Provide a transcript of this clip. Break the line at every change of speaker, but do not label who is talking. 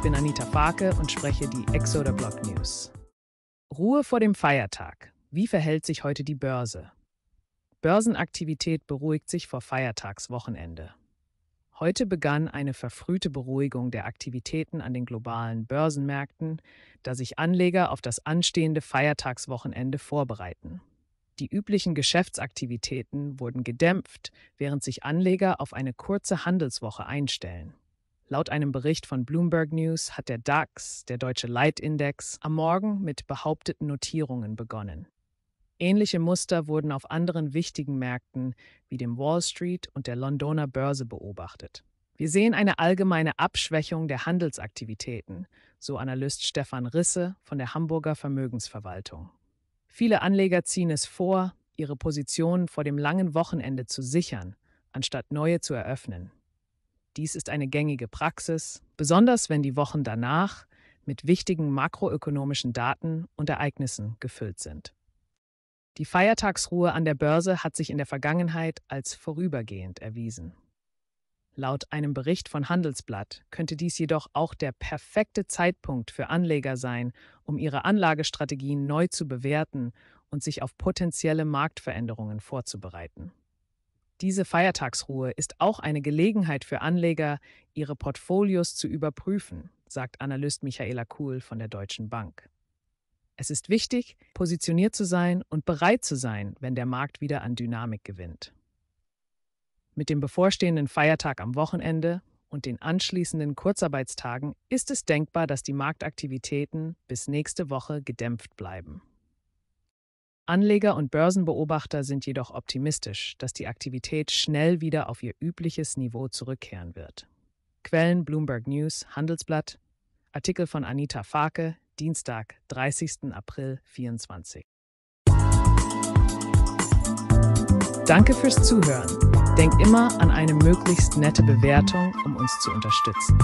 Ich bin Anita Farke und spreche die Exoder Block News. Ruhe vor dem Feiertag. Wie verhält sich heute die Börse? Börsenaktivität beruhigt sich vor Feiertagswochenende. Heute begann eine verfrühte Beruhigung der Aktivitäten an den globalen Börsenmärkten, da sich Anleger auf das anstehende Feiertagswochenende vorbereiten. Die üblichen Geschäftsaktivitäten wurden gedämpft, während sich Anleger auf eine kurze Handelswoche einstellen. Laut einem Bericht von Bloomberg News hat der DAX, der deutsche Leitindex, am Morgen mit behaupteten Notierungen begonnen. Ähnliche Muster wurden auf anderen wichtigen Märkten wie dem Wall Street und der Londoner Börse beobachtet. Wir sehen eine allgemeine Abschwächung der Handelsaktivitäten, so Analyst Stefan Risse von der Hamburger Vermögensverwaltung. Viele Anleger ziehen es vor, ihre Positionen vor dem langen Wochenende zu sichern, anstatt neue zu eröffnen. Dies ist eine gängige Praxis, besonders wenn die Wochen danach mit wichtigen makroökonomischen Daten und Ereignissen gefüllt sind. Die Feiertagsruhe an der Börse hat sich in der Vergangenheit als vorübergehend erwiesen. Laut einem Bericht von Handelsblatt könnte dies jedoch auch der perfekte Zeitpunkt für Anleger sein, um ihre Anlagestrategien neu zu bewerten und sich auf potenzielle Marktveränderungen vorzubereiten. Diese Feiertagsruhe ist auch eine Gelegenheit für Anleger, ihre Portfolios zu überprüfen, sagt Analyst Michaela Kuhl von der Deutschen Bank. Es ist wichtig, positioniert zu sein und bereit zu sein, wenn der Markt wieder an Dynamik gewinnt. Mit dem bevorstehenden Feiertag am Wochenende und den anschließenden Kurzarbeitstagen ist es denkbar, dass die Marktaktivitäten bis nächste Woche gedämpft bleiben. Anleger und Börsenbeobachter sind jedoch optimistisch, dass die Aktivität schnell wieder auf ihr übliches Niveau zurückkehren wird. Quellen Bloomberg News, Handelsblatt, Artikel von Anita Farke, Dienstag, 30. April 24. Danke fürs Zuhören. Denkt immer an eine möglichst nette Bewertung, um uns zu unterstützen.